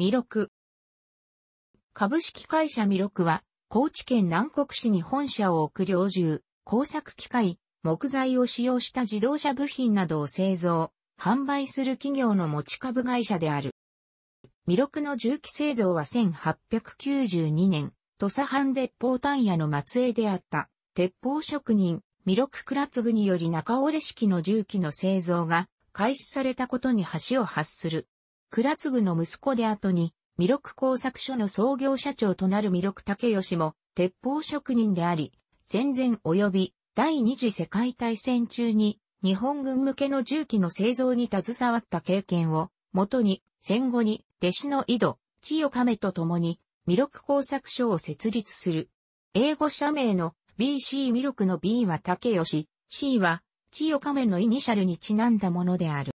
弥勒。株式会社弥勒は、高知県南国市に本社を置く領住、工作機械、木材を使用した自動車部品などを製造、販売する企業の持ち株会社である。弥勒の重機製造は1892年、土佐藩鉄砲単屋の末裔であった、鉄砲職人、弥勒倉継により中折式の重機の製造が開始されたことに橋を発する。倉継の息子で後に、弥勒工作所の創業社長となる弥勒武義も、鉄砲職人であり、戦前及び第二次世界大戦中に日本軍向けの銃器の製造に携わった経験をもとに戦後に弟子の井戸、千代亀と共に弥勒工作所を設立する。英語社名の BC 弥勒の B は竹吉、C は千代亀のイニシャルにちなんだものである。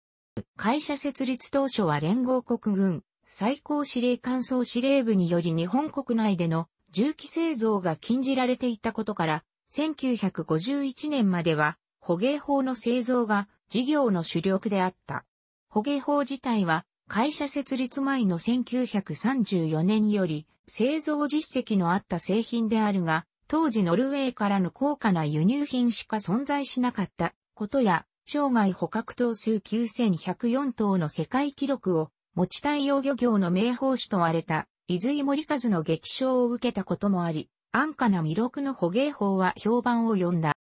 会社設立当初は連合国軍最高司令官総司令部により日本国内での銃器製造が禁じられていたことから、1951年までは捕鯨法の製造が事業の主力であった。捕鯨法自体は会社設立前の1934年より製造実績のあった製品であるが、当時ノルウェーからの高価な輸入品しか存在しなかったことや、生涯捕獲頭数9104頭の世界記録を持ち対応漁業の名宝主と荒れた、伊豆井森和の激賞を受けたこともあり、安価な魅力の捕鯨法は評判を呼んだ。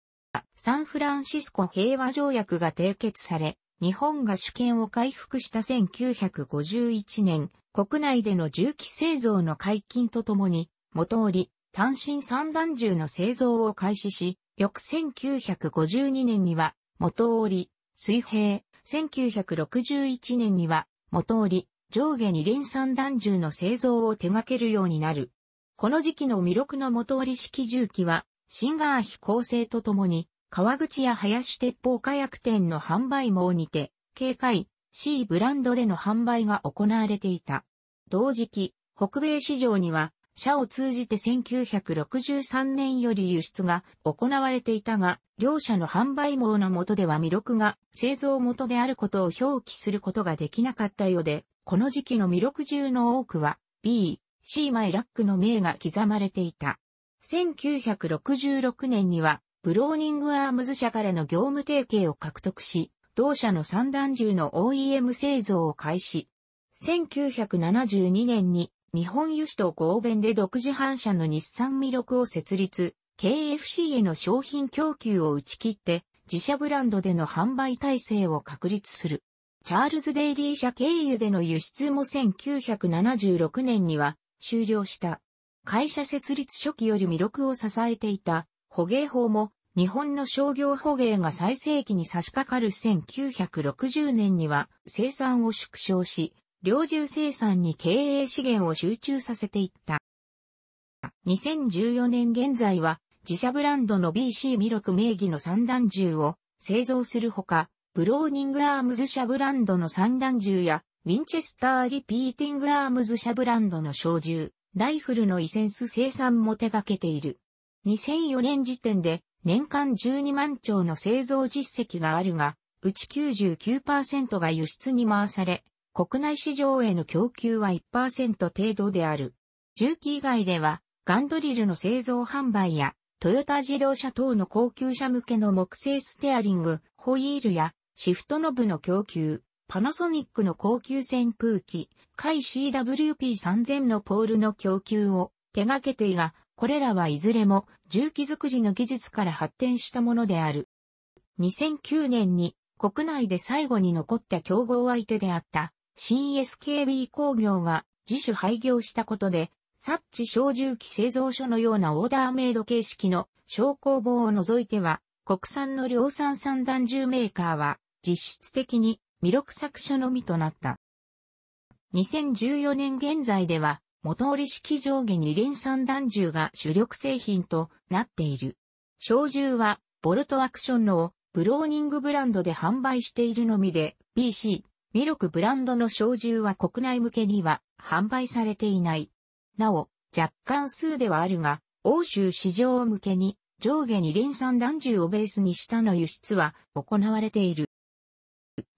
サンフランシスコ平和条約が締結され、日本が主権を回復した1951年、国内での銃器製造の解禁とともに、元折、単身三段銃の製造を開始し、翌1952年には元折、水平、1961年には、元折、上下二連三弾銃の製造を手掛けるようになる。この時期の魅力の元折式銃器は、シンガー飛行性とともに、川口や林鉄砲火薬店の販売網にて、警戒 C ブランドでの販売が行われていた。同時期、北米市場には、社を通じて1963年より輸出が行われていたが、両社の販売網の下では魅力が製造元であることを表記することができなかったようで、この時期の魅力中の多くは B、C マイラックの名が刻まれていた。1966年には、ブローニングアームズ社からの業務提携を獲得し、同社の三段銃の OEM 製造を開始。1972年に日本油脂と合弁で独自反射の日産魅力を設立、KFC への商品供給を打ち切って、自社ブランドでの販売体制を確立する。チャールズ・デイリー社経由での輸出も1976年には終了した。会社設立初期より魅力を支えていた捕鯨法も日本の商業捕鯨が最盛期に差し掛かる1960年には生産を縮小し、猟銃生産に経営資源を集中させていった。2014年現在は自社ブランドの BC ミロク名義の三段銃を製造するほか、ブローニングアームズ社ブランドの三段銃や、ウィンチェスターリピーティングアームズ社ブランドの小銃、ライフルのイセンス生産も手掛けている。2004年時点で年間12万丁の製造実績があるが、うち99%が輸出に回され、国内市場への供給は1%程度である。重機以外では、ガンドリルの製造販売や、トヨタ自動車等の高級車向けの木製ステアリング、ホイールや、シフトノブの供給、パナソニックの高級扇風機、海 CWP3000 のポールの供給を手掛けていが、これらはいずれも重機作りの技術から発展したものである。2009年に国内で最後に残った競合相手であった新 s k b 工業が自主廃業したことで、サッチ小銃器製造所のようなオーダーメイド形式の小工房を除いては、国産の量産三段銃メーカーは実質的に魅力作所のみとなった。2014年現在では、元折式上下二連三段銃が主力製品となっている。小銃は、ボルトアクションのをブローニングブランドで販売しているのみで、BC、ミロクブランドの小銃は国内向けには販売されていない。なお、若干数ではあるが、欧州市場向けに上下二輪散弾銃をベースにしたの輸出は行われている。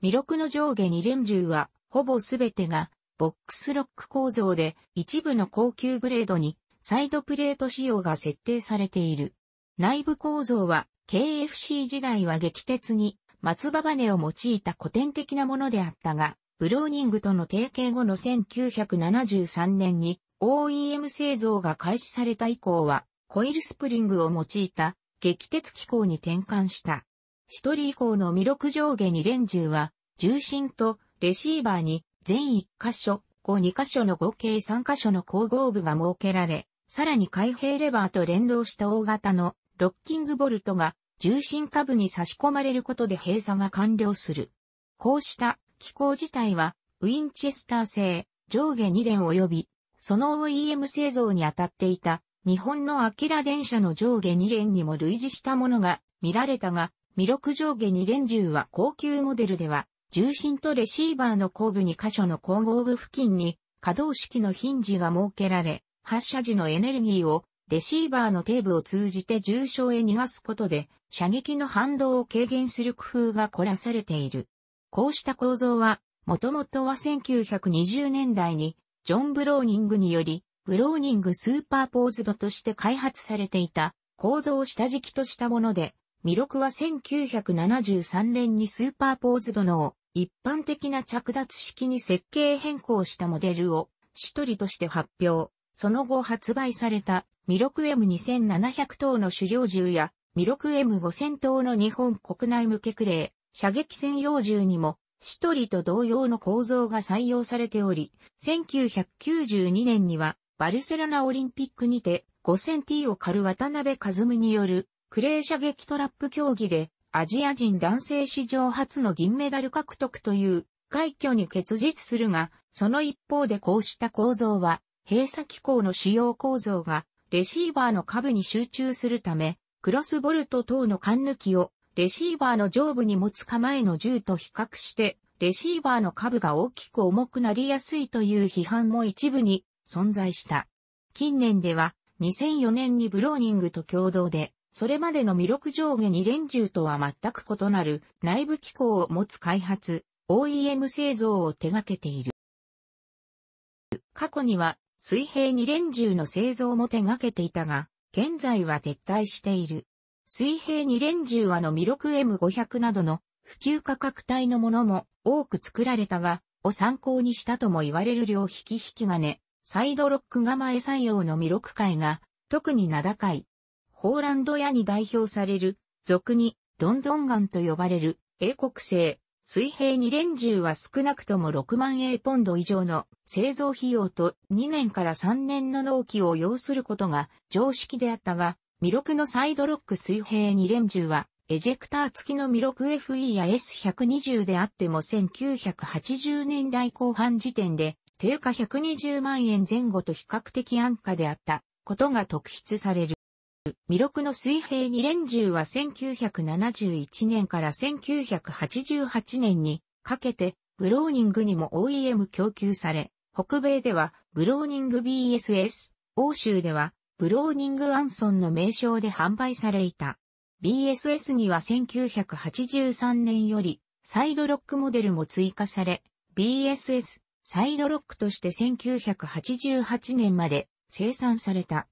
ミロクの上下二連銃はほぼすべてがボックスロック構造で一部の高級グレードにサイドプレート仕様が設定されている。内部構造は KFC 時代は激鉄に松葉バネを用いた古典的なものであったが、ブローニングとの提携後の1973年に OEM 製造が開始された以降は、コイルスプリングを用いた激鉄機構に転換した。シトリ以降の魅力上下2連銃は、重心とレシーバーに全1箇所、後2箇所の合計3箇所の後合部が設けられ、さらに開閉レバーと連動した大型のロッキングボルトが重心下部に差し込まれることで閉鎖が完了する。こうした機構自体は、ウィンチェスター製、上下2連及び、その OEM 製造に当たっていた、日本のアキラ電車の上下2連にも類似したものが見られたが、魅力上下2連銃は高級モデルでは、重心とレシーバーの後部2箇所の後合部付近に、可動式のヒンジが設けられ、発射時のエネルギーをレシーバーのテーブを通じて重症へ逃がすことで、射撃の反動を軽減する工夫が凝らされている。こうした構造は、もともとは1920年代に、ジョン・ブローニングにより、ブローニングスーパーポーズドとして開発されていた、構造を下敷きとしたもので、ミロクは1973年にスーパーポーズドのを一般的な着脱式に設計変更したモデルを、シトリとして発表。その後発売されたミロク M2700 等の狩猟銃やミロク M5000 等の日本国内向けクレー、射撃専用銃にもシトリと同様の構造が採用されており、1992年にはバルセロナオリンピックにて 5000T を狩る渡辺和夢によるクレー射撃トラップ競技でアジア人男性史上初の銀メダル獲得という快挙に結実するが、その一方でこうした構造は閉鎖機構の主要構造がレシーバーの下部に集中するため、クロスボルト等の管抜きをレシーバーの上部に持つ構えの銃と比較して、レシーバーの下部が大きく重くなりやすいという批判も一部に存在した。近年では2004年にブローニングと共同で、それまでの魅力上下2連銃とは全く異なる内部機構を持つ開発、OEM 製造を手掛けている。過去には水平二連銃の製造も手掛けていたが、現在は撤退している。水平二連銃はのミロク M500 などの普及価格帯のものも多く作られたが、を参考にしたとも言われる両引き引き金、サイドロック構え採用のミロク界が、特に名高い。ホーランド屋に代表される、俗にロンドンガンと呼ばれる英国製水平2連銃は少なくとも6万英ポンド以上の製造費用と2年から3年の納期を要することが常識であったが、ミロクのサイドロック水平2連銃は、エジェクター付きのミロク FE や S120 であっても1980年代後半時点で、定価120万円前後と比較的安価であったことが特筆される。魅力の水平二連銃は1971年から1988年にかけてブローニングにも OEM 供給され、北米ではブローニング BSS、欧州ではブローニングアンソンの名称で販売されいた。BSS には1983年よりサイドロックモデルも追加され、BSS サイドロックとして1988年まで生産された。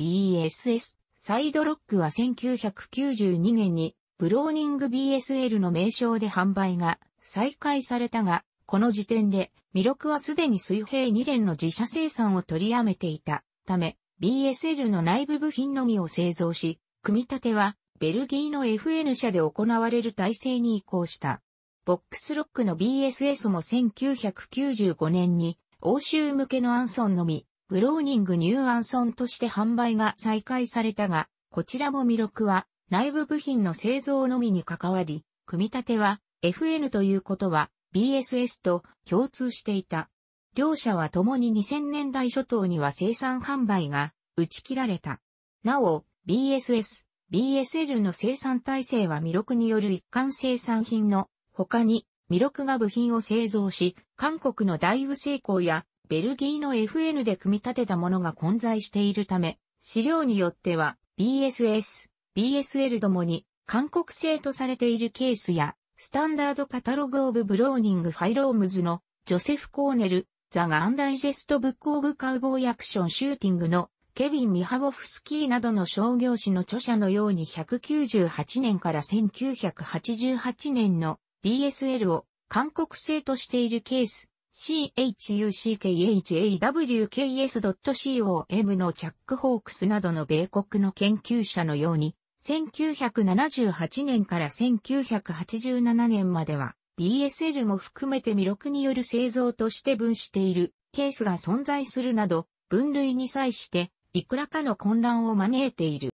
BSS サイドロックは1992年にブローニング BSL の名称で販売が再開されたが、この時点で、魅力はすでに水平2連の自社生産を取りやめていたため、BSL の内部部品のみを製造し、組み立てはベルギーの FN 社で行われる体制に移行した。ボックスロックの BSS も1995年に欧州向けのアンソンのみブローニング・ニューアンソンとして販売が再開されたが、こちらも魅力は内部部品の製造のみに関わり、組み立ては FN ということは BSS と共通していた。両社は共に2000年代初頭には生産販売が打ち切られた。なお、BSS、BSL の生産体制は魅力による一貫生産品の他に魅力が部品を製造し、韓国の大部成功やベルギーの FN で組み立てたものが混在しているため、資料によっては BSS、BSL どもに韓国製とされているケースや、スタンダードカタログオブブローニングファイロームズのジョセフ・コーネル、ザ・ガンダイジェスト・ブック・オブ・カウボーイ・アクション・シューティングのケビン・ミハボフスキーなどの商業誌の著者のように198年から1988年の BSL を韓国製としているケース、chuckawks.com h のチャック・ホークスなどの米国の研究者のように、1978年から1987年までは BSL も含めて魅力による製造として分しているケースが存在するなど、分類に際していくらかの混乱を招いている。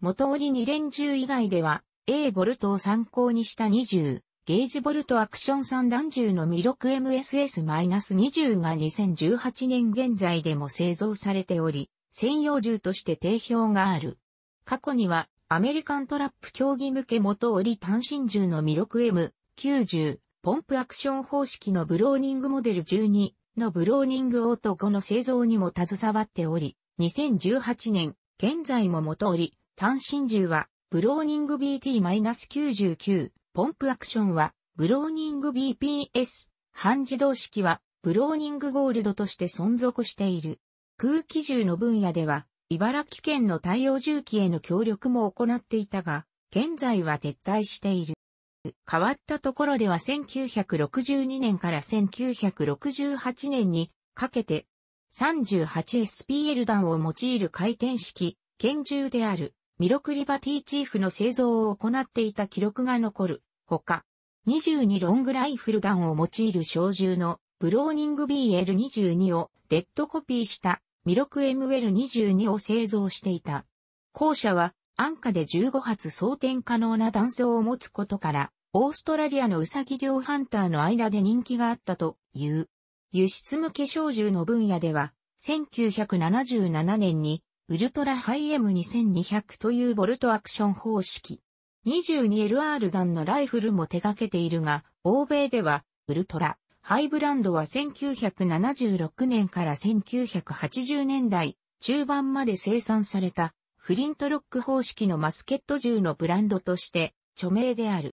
元折二連銃以外では、A ボルトを参考にした20、ゲージボルトアクション三段銃の魅力 MSS-20 が2018年現在でも製造されており、専用銃として定評がある。過去には、アメリカントラップ競技向け元折単身銃の魅力 M90、ポンプアクション方式のブローニングモデル12のブローニング男の製造にも携わっており、2018年、現在も元折、単身銃は、ブローニング BT-99 ポンプアクションは、ブローニング BPS、半自動式は、ブローニングゴールドとして存続している。空気銃の分野では、茨城県の太陽重機への協力も行っていたが、現在は撤退している。変わったところでは1962年から1968年にかけて 38SPL 弾を用いる回転式、拳銃であるミロクリバティチーフの製造を行っていた記録が残る、ほか、22ロングライフル弾を用いる小銃のブローニング BL22 をデッドコピーしたミロク ML22 を製造していた。後者は安価で15発装填可能な弾倉を持つことから、オーストラリアのウサギ量ハンターの間で人気があったという。輸出向け小銃の分野では、1977年にウルトラハイ M2200 というボルトアクション方式。22LR 弾のライフルも手掛けているが、欧米では、ウルトラ、ハイブランドは1976年から1980年代、中盤まで生産された、フリントロック方式のマスケット銃のブランドとして、著名である。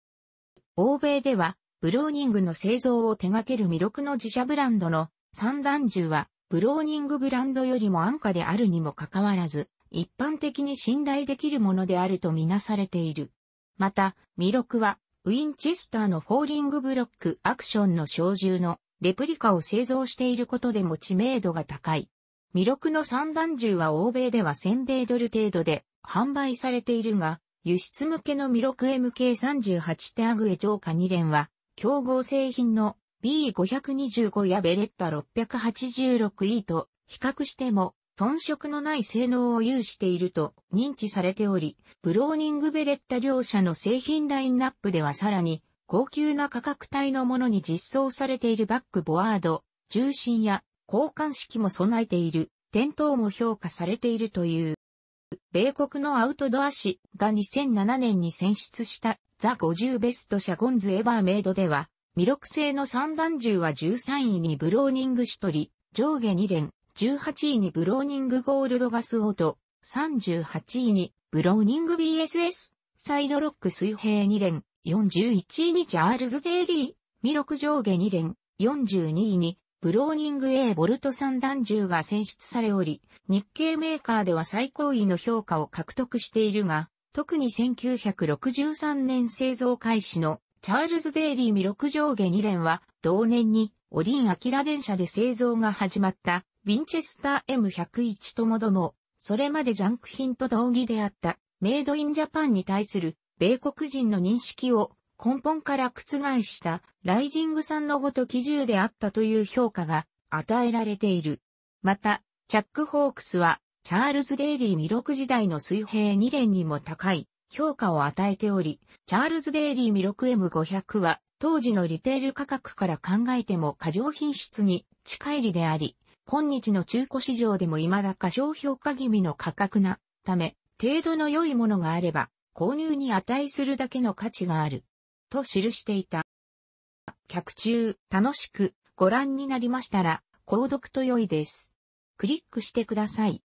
欧米では、ブローニングの製造を手掛ける魅力の自社ブランドの三段銃は、ブローニングブランドよりも安価であるにもかかわらず、一般的に信頼できるものであるとみなされている。また、ミロクは、ウィンチスターのフォーリングブロックアクションの小銃のレプリカを製造していることでも知名度が高い。ミロクの三弾銃は欧米では1000米ドル程度で販売されているが、輸出向けのミロク MK38 テアグエ上下2連は、競合製品の B525 やベレッタ 686E と比較しても遜色のない性能を有していると認知されており、ブローニングベレッタ両社の製品ラインナップではさらに高級な価格帯のものに実装されているバックボワード、重心や交換式も備えている、点灯も評価されているという。米国のアウトドア誌が2007年に選出したザ50ベストシャゴンズエバーメイドでは、弥勒製の三段銃は13位にブローニングシトリ、上下2連、18位にブローニングゴールドガスオート、38位にブローニング BSS、サイドロック水平2連、41位にチャールズ・デイリー、弥勒上下2連、42位にブローニング A ボルト三段銃が選出されおり、日系メーカーでは最高位の評価を獲得しているが、特に1963年製造開始のチャールズ・デイリーミク上下2連は、同年に、オリン・アキラ電車で製造が始まった、ウィンチェスター M101 ともども、それまでジャンク品と同義であった、メイドインジャパンに対する、米国人の認識を根本から覆した、ライジングさんのごとき銃であったという評価が与えられている。また、チャック・ホークスは、チャールズ・デイリーミク時代の水平2連にも高い、評価を与えており、チャールズ・デイリー・ミロク M500 は、当時のリテール価格から考えても過剰品質に近いりであり、今日の中古市場でも未だ過小評価気味の価格なため、程度の良いものがあれば、購入に値するだけの価値がある。と記していた。客中、楽しくご覧になりましたら、購読と良いです。クリックしてください。